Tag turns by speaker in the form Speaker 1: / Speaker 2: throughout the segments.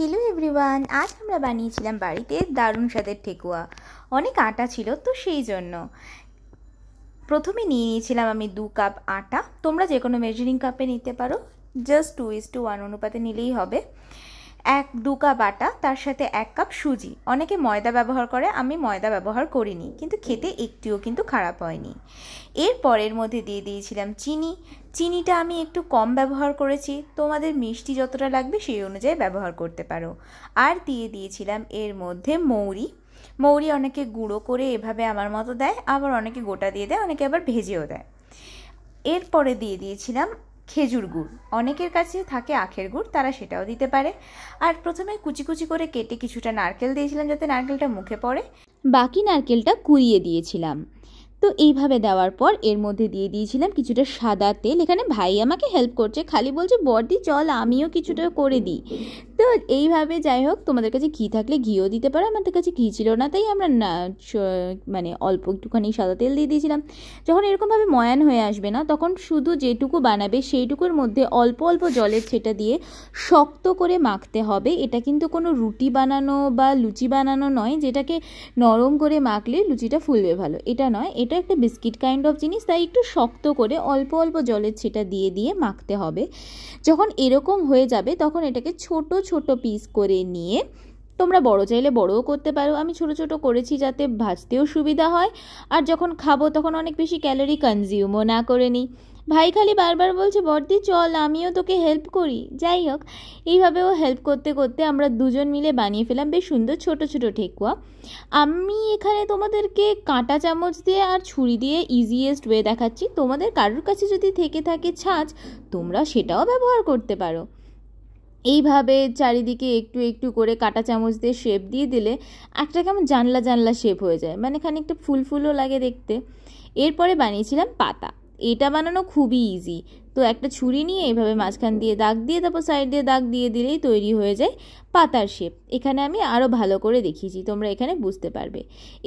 Speaker 1: hello everyone আজ আমরা বানিয়েছিলাম বাড়িতে দারুণ স্বাদের ঠেকুয়া অনেক আটা ছিল তো সেই জন্য প্রথমে নিয়ে নিয়েছিলাম আমি দু কাপ আটা তোমরা যে কোনো মেজারিং কাপে নিতে পারো just two is to one অনুপাতে নিলেই হবে এক দু কাপ আটা তার সাথে এক কাপ সুজি অনেকে ময়দা ব্যবহার করে আমি ময়দা ব্যবহার করিনি কিন্তু খেতে একটুও কিন্তু খারাপ হয়নি এর পরের মধ্যে দিয়ে দিয়েছিলাম চিনি চিনিটা আমি একটু কম ব্যবহার করেছি তোমাদের মিষ্টি যতটা লাগবে সেই অনুযায়ী ব্যবহার করতে পারো আর দিয়ে দিয়েছিলাম এর মধ্যে মৌরি মৌরি অনেকে গুঁড়ো করে এভাবে আমার মতো দেয় আবার অনেকে গোটা দিয়ে দেয় অনেকে আবার ভেজেও দেয় এরপরে দিয়ে দিয়েছিলাম খেজুর গুড় অনেকের কাছে থাকে আখের গুড় তারা সেটাও দিতে পারে আর প্রথমে কুচি কুচি করে কেটে কিছুটা নারকেল দিয়েছিলাম যাতে নারকেলটা মুখে পড়ে বাকি নারকেলটা কুড়িয়ে দিয়েছিলাম তো এইভাবে দেওয়ার পর এর মধ্যে দিয়ে দিয়েছিলাম কিছুটা সাদা তেল এখানে ভাই আমাকে হেল্প করছে খালি বলছে বর্দি চল আমিও কিছুটা করে দিই তো এইভাবে যাই হোক তোমাদের কাছে ঘি থাকলে ঘিও দিতে পারো আমাদের কাছে ঘি ছিল না তাই আমরা না মানে অল্প একটুখানি সাদা তেল দিয়ে দিয়েছিলাম যখন এরকমভাবে ময়ান হয়ে আসবে না তখন শুধু যেটুকু বানাবে সেইটুকুর মধ্যে অল্প অল্প জলের ছেটা দিয়ে শক্ত করে মাখতে হবে এটা কিন্তু কোনো রুটি বানানো বা লুচি বানানো নয় যেটাকে নরম করে মাখলে লুচিটা ফুলবে ভালো এটা নয় এটা একটা বিস্কিট কাইন্ড অফ জিনিস তাই একটু শক্ত করে অল্প অল্প জলের ছিটা দিয়ে দিয়ে মাখতে হবে যখন এরকম হয়ে যাবে তখন এটাকে ছোট ছোট পিস করে নিয়ে তোমরা বড় চাইলে বড়ও করতে পারো আমি ছোট ছোট করেছি যাতে ভাজতেও সুবিধা হয় আর যখন খাবো তখন অনেক বেশি ক্যালোরি কনজিউমও না করে নিই ভাই খালি বারবার বলছে বর্দি চল আমিও তোকে হেল্প করি যাই হোক এইভাবে ও হেল্প করতে করতে আমরা দুজন মিলে বানিয়ে ফেলাম বেশ সুন্দর ছোট ছোট ঠেকুয়া আমি এখানে তোমাদেরকে কাঁটা চামচ দিয়ে আর ছুরি দিয়ে ইজিয়েস্ট ওয়ে দেখাচ্ছি তোমাদের কারোর কাছে যদি থেকে থাকে ছাঁচ তোমরা সেটাও ব্যবহার করতে পারো এইভাবে চারিদিকে একটু একটু করে কাটা চামচ দিয়ে শেপ দিয়ে দিলে একটা কেমন জানলা জানলা শেপ হয়ে যায় মানে খানিকটা ফুল ফুলও লাগে দেখতে এরপরে বানিয়েছিলাম পাতা এটা বানানো খুবই ইজি তো একটা ছুরি নিয়ে এইভাবে মাঝখান দিয়ে দাগ দিয়ে তারপর সাইড দিয়ে দাগ দিয়ে দিলেই তৈরি হয়ে যায় পাতার শেপ এখানে আমি আরও ভালো করে দেখিয়েছি তোমরা এখানে বুঝতে পারবে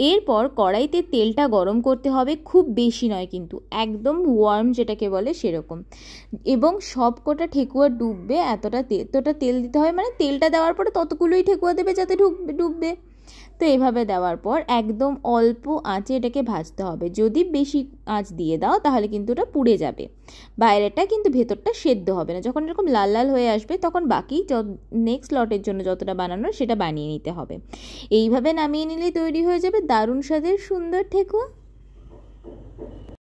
Speaker 1: এরপর কড়াইতে তেলটা গরম করতে হবে খুব বেশি নয় কিন্তু একদম ওয়ার্ম যেটাকে বলে সেরকম এবং সব কটা ঠেকুয়া ডুববে এতটা এতটা তেল দিতে হয় মানে তেলটা দেওয়ার পরে ততগুলোই ঠেকুয়া দেবে যাতে ডুববে ডুববে তো এভাবে দেওয়ার পর একদম অল্প আঁচে এটাকে ভাজতে হবে যদি বেশি আঁচ দিয়ে দাও তাহলে কিন্তু ওটা পুড়ে যাবে বাইরেটা কিন্তু ভেতরটা সেদ্ধ হবে না যখন এরকম লাল লাল হয়ে আসবে তখন বাকি নেক্সট লটের জন্য যতটা বানানোর সেটা বানিয়ে নিতে হবে এইভাবে নামিয়ে নিলে তৈরি হয়ে যাবে দারুণ স্বাদের সুন্দর ঠেকুয়া